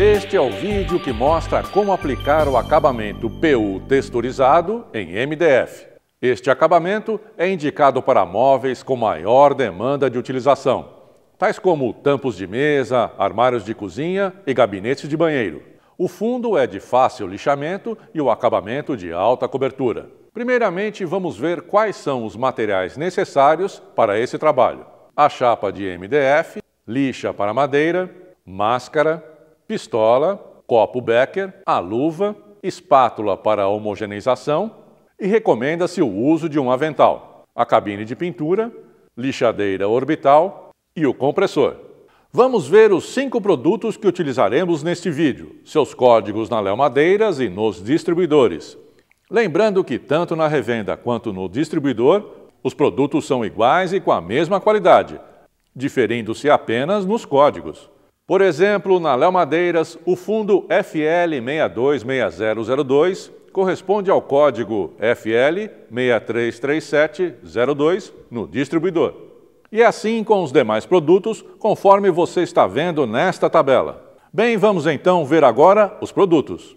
Este é o vídeo que mostra como aplicar o acabamento PU texturizado em MDF. Este acabamento é indicado para móveis com maior demanda de utilização, tais como tampos de mesa, armários de cozinha e gabinetes de banheiro. O fundo é de fácil lixamento e o acabamento de alta cobertura. Primeiramente, vamos ver quais são os materiais necessários para esse trabalho. A chapa de MDF, lixa para madeira, máscara, pistola, copo Becker, a luva, espátula para homogeneização e recomenda-se o uso de um avental, a cabine de pintura, lixadeira orbital e o compressor. Vamos ver os cinco produtos que utilizaremos neste vídeo, seus códigos na Léo Madeiras e nos distribuidores. Lembrando que tanto na revenda quanto no distribuidor, os produtos são iguais e com a mesma qualidade, diferindo-se apenas nos códigos. Por exemplo, na Léo Madeiras, o fundo FL626002 corresponde ao código FL633702 no distribuidor. E assim com os demais produtos, conforme você está vendo nesta tabela. Bem, vamos então ver agora os produtos.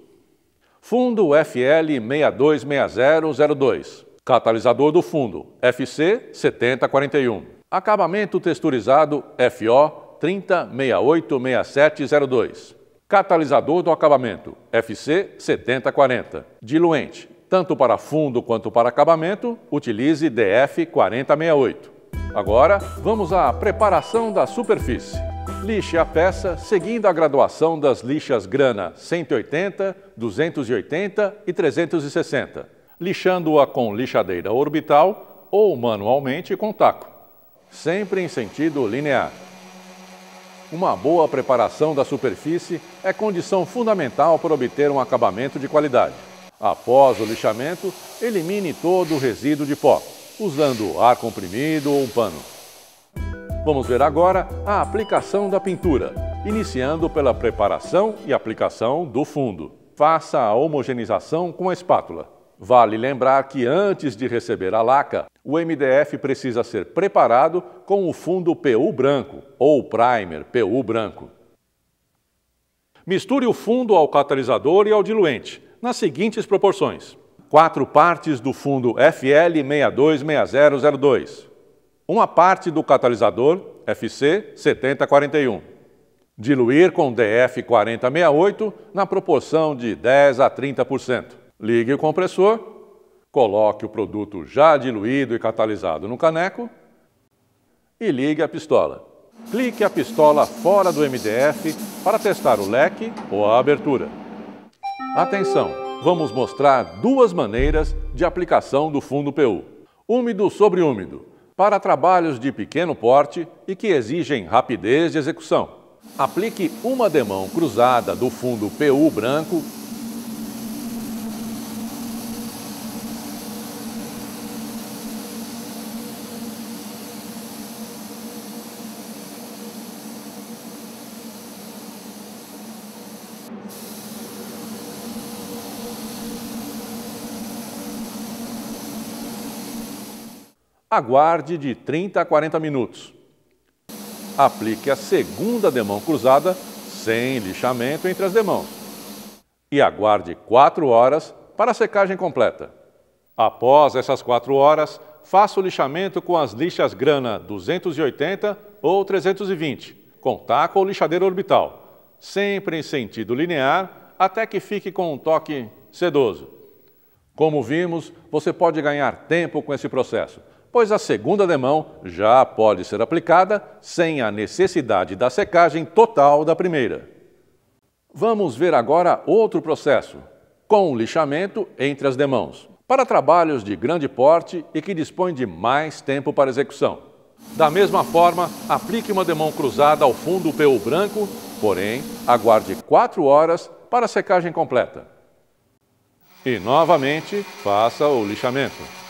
Fundo FL626002. Catalisador do fundo FC7041. Acabamento texturizado FO 30.68.67.02. Catalisador do acabamento FC 7040. Diluente, tanto para fundo quanto para acabamento, utilize DF 4068. Agora, vamos à preparação da superfície. Lixe a peça seguindo a graduação das lixas grana 180, 280 e 360, lixando-a com lixadeira orbital ou manualmente com taco, sempre em sentido linear uma boa preparação da superfície é condição fundamental para obter um acabamento de qualidade. Após o lixamento, elimine todo o resíduo de pó, usando ar comprimido ou um pano. Vamos ver agora a aplicação da pintura, iniciando pela preparação e aplicação do fundo. Faça a homogeneização com a espátula. Vale lembrar que antes de receber a LACA, o MDF precisa ser preparado com o fundo PU branco ou primer PU branco. Misture o fundo ao catalisador e ao diluente, nas seguintes proporções. 4 partes do fundo FL626002, uma parte do catalisador FC7041. Diluir com DF4068 na proporção de 10 a 30%. Ligue o compressor, coloque o produto já diluído e catalisado no caneco e ligue a pistola. Clique a pistola fora do MDF para testar o leque ou a abertura. Atenção! Vamos mostrar duas maneiras de aplicação do fundo PU. Úmido sobre úmido, para trabalhos de pequeno porte e que exigem rapidez de execução. Aplique uma demão cruzada do fundo PU branco Aguarde de 30 a 40 minutos. Aplique a segunda demão cruzada sem lixamento entre as demãos. E aguarde 4 horas para a secagem completa. Após essas 4 horas, faça o lixamento com as lixas grana 280 ou 320, com taco ou lixadeira orbital, sempre em sentido linear, até que fique com um toque sedoso. Como vimos, você pode ganhar tempo com esse processo pois a segunda demão já pode ser aplicada sem a necessidade da secagem total da primeira. Vamos ver agora outro processo, com lixamento entre as demãos, para trabalhos de grande porte e que dispõe de mais tempo para execução. Da mesma forma, aplique uma demão cruzada ao fundo do PU branco, porém, aguarde 4 horas para a secagem completa. E novamente, faça o lixamento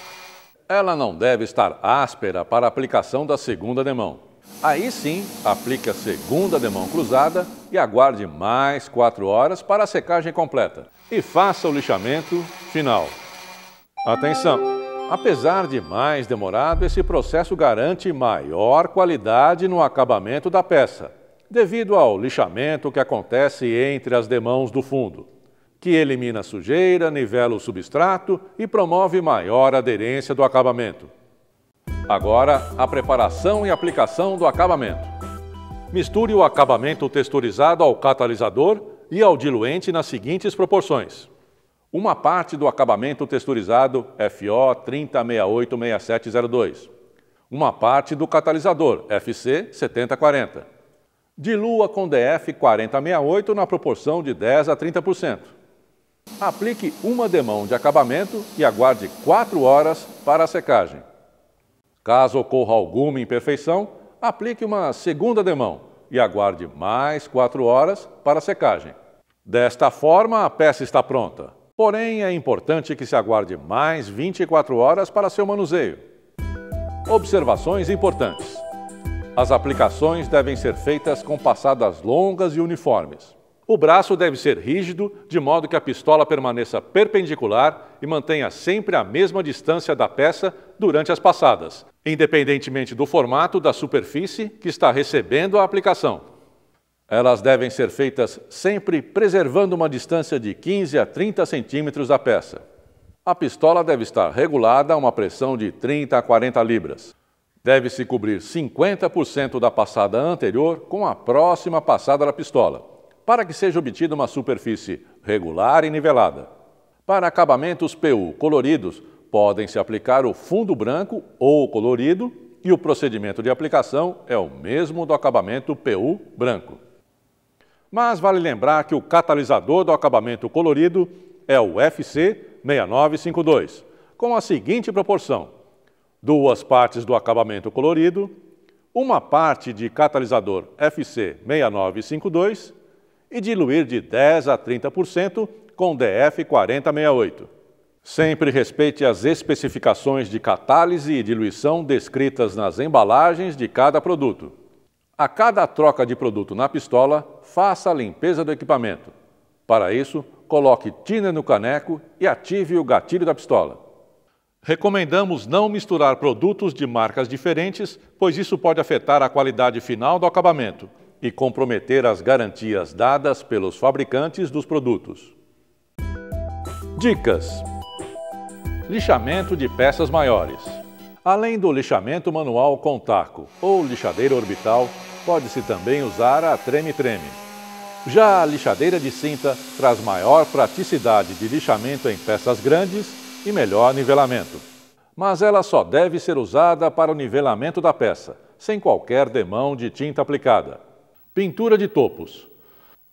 ela não deve estar áspera para a aplicação da segunda demão. Aí sim, aplique a segunda demão cruzada e aguarde mais 4 horas para a secagem completa. E faça o lixamento final. Atenção! Apesar de mais demorado, esse processo garante maior qualidade no acabamento da peça, devido ao lixamento que acontece entre as demãos do fundo que elimina sujeira, nivela o substrato e promove maior aderência do acabamento. Agora, a preparação e aplicação do acabamento. Misture o acabamento texturizado ao catalisador e ao diluente nas seguintes proporções. Uma parte do acabamento texturizado FO 30686702. Uma parte do catalisador FC 7040. Dilua com DF 4068 na proporção de 10 a 30%. Aplique uma demão de acabamento e aguarde 4 horas para a secagem. Caso ocorra alguma imperfeição, aplique uma segunda demão e aguarde mais 4 horas para a secagem. Desta forma, a peça está pronta. Porém, é importante que se aguarde mais 24 horas para seu manuseio. Observações importantes. As aplicações devem ser feitas com passadas longas e uniformes. O braço deve ser rígido, de modo que a pistola permaneça perpendicular e mantenha sempre a mesma distância da peça durante as passadas, independentemente do formato da superfície que está recebendo a aplicação. Elas devem ser feitas sempre preservando uma distância de 15 a 30 centímetros da peça. A pistola deve estar regulada a uma pressão de 30 a 40 libras. Deve-se cobrir 50% da passada anterior com a próxima passada da pistola para que seja obtida uma superfície regular e nivelada. Para acabamentos PU coloridos, podem-se aplicar o fundo branco ou colorido e o procedimento de aplicação é o mesmo do acabamento PU branco. Mas vale lembrar que o catalisador do acabamento colorido é o FC 6952, com a seguinte proporção: duas partes do acabamento colorido, uma parte de catalisador FC 6952 e diluir de 10 a 30% com DF 4068. Sempre respeite as especificações de catálise e diluição descritas nas embalagens de cada produto. A cada troca de produto na pistola, faça a limpeza do equipamento. Para isso, coloque tinta no caneco e ative o gatilho da pistola. Recomendamos não misturar produtos de marcas diferentes, pois isso pode afetar a qualidade final do acabamento e comprometer as garantias dadas pelos fabricantes dos produtos. Dicas: Lixamento de peças maiores. Além do lixamento manual com taco ou lixadeira orbital, pode-se também usar a treme-treme. Já a lixadeira de cinta traz maior praticidade de lixamento em peças grandes e melhor nivelamento. Mas ela só deve ser usada para o nivelamento da peça, sem qualquer demão de tinta aplicada. Pintura de topos.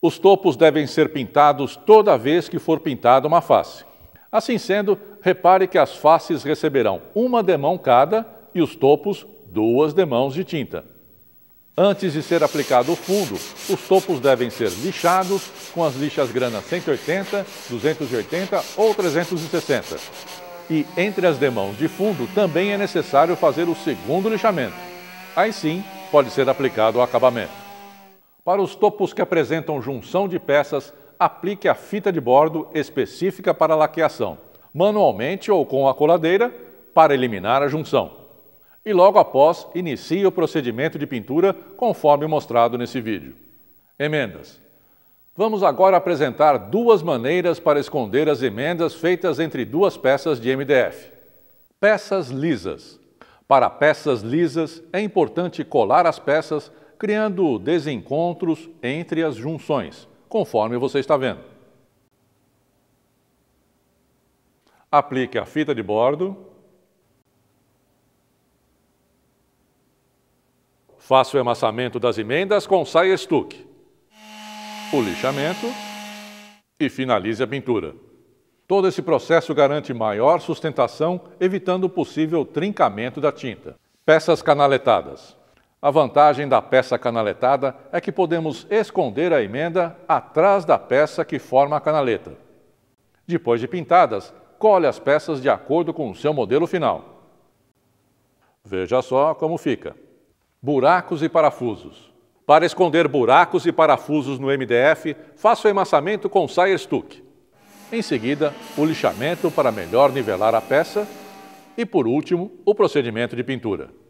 Os topos devem ser pintados toda vez que for pintada uma face. Assim sendo, repare que as faces receberão uma demão cada e os topos duas demãos de tinta. Antes de ser aplicado o fundo, os topos devem ser lixados com as lixas grana 180, 280 ou 360. E entre as demãos de fundo também é necessário fazer o segundo lixamento. Aí sim pode ser aplicado o acabamento. Para os topos que apresentam junção de peças, aplique a fita de bordo específica para laqueação, manualmente ou com a coladeira, para eliminar a junção. E logo após, inicie o procedimento de pintura conforme mostrado nesse vídeo. Emendas. Vamos agora apresentar duas maneiras para esconder as emendas feitas entre duas peças de MDF. Peças lisas. Para peças lisas, é importante colar as peças criando desencontros entre as junções, conforme você está vendo. Aplique a fita de bordo. Faça o amassamento das emendas com saia estuque. O lixamento e finalize a pintura. Todo esse processo garante maior sustentação, evitando o possível trincamento da tinta. Peças canaletadas. A vantagem da peça canaletada é que podemos esconder a emenda atrás da peça que forma a canaleta. Depois de pintadas, colhe as peças de acordo com o seu modelo final. Veja só como fica. Buracos e parafusos. Para esconder buracos e parafusos no MDF, faça o emassamento com saia stuck. Em seguida, o lixamento para melhor nivelar a peça. E por último, o procedimento de pintura.